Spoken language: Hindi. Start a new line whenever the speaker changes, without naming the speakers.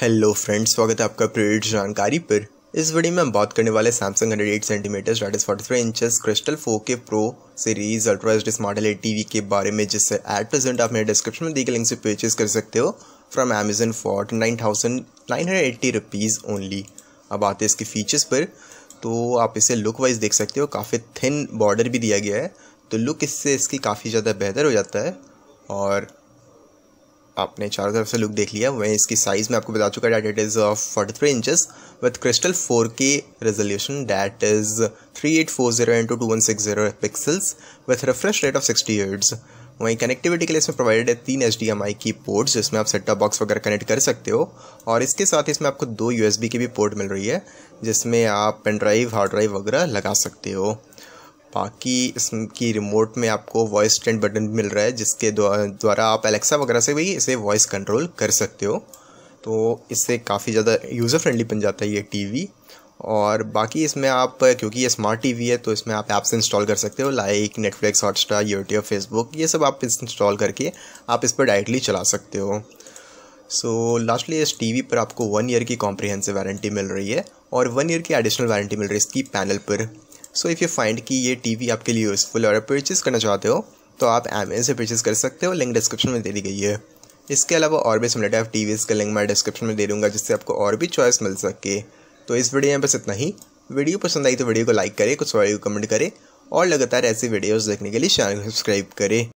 हेलो फ्रेंड्स स्वागत है आपका प्रेरित जानकारी पर इस वीडियो में हम बात करने वाले सैमसंग हंड्रेड एट सेंटीमीटर स्टार्टिस फोर्टी थ्री इंचज क्रिस्टल के pro series ultra H smart L TV के बारे में जिससे एट प्रेजेंट आप मेरे डिस्क्रिप्शन में दी लिंक से परचेज कर सकते हो from Amazon for nine thousand nine hundred eighty rupees only अब आते हैं इसके फीचर्स पर तो आप इसे लुक वाइज देख सकते हो काफ़ी थिन बॉर्डर भी दिया गया है तो लुक इससे इसकी काफ़ी ज़्यादा बेहतर हो जाता है और आपने चारों तरफ से लुक देख लिया वहीं इसकी साइज़ में आपको बता चुका that it is forty three inches with crystal four K resolution that is three eight four zero into two one six zero pixels with refresh rate of sixty hertz वहीं कनेक्टिविटी के लिए इसमें प्रोवाइडेड है तीन एच की पोर्ट्स जिसमें आप सेटअप बॉक्स वगैरह कनेक्ट कर सकते हो और इसके साथ इसमें आपको दो यू की भी पोर्ट मिल रही है जिसमें आप पेन ड्राइव हार्ड ड्राइव वगैरह लगा सकते हो बाकी इसकी रिमोट में आपको वॉइस ट्रेंड बटन भी मिल रहा है जिसके द्वारा आप एलेक्सा वगैरह से भी इसे वॉइस कंट्रोल कर सकते हो तो इससे काफ़ी ज़्यादा यूज़र फ्रेंडली बन जाता है ये टीवी और बाकी इसमें आप क्योंकि ये स्मार्ट टीवी है तो इसमें आप ऐप्स इंस्टॉल कर सकते हो like Netflix Hotstar YouTube Facebook ये सब आप इंस्टॉल करके आप इस पर डायरेक्टली चला सकते हो सो so, लास्टली इस टीवी पर आपको वन ईयर की कॉम्प्रिहेंसिव वारंटी मिल रही है और वन ईयर की एडिशनल वारंटी मिल रही है इसकी पैनल पर सो इफ़ यू फाइंड कि ये टीवी आपके लिए यूज़फुल और परचेज़ करना चाहते हो तो आप अमेजन से परचेज़ कर सकते हो लिंक डिस्क्रिप्शन में दे दी गई है इसके अलावा और भी सिमिलर टाइप टीवीज़ का लिंक मैं डिस्क्रिप्शन में दे दूँगा जिससे आपको और भी चॉइस मिल सके तो इस वीडियो में बस इतना ही वीडियो पसंद आई तो वीडियो को लाइक करें कुछ वीडियो कमेंट करें और लगातार ऐसी वीडियोज़ देखने के लिए चैनल को सब्सक्राइब करें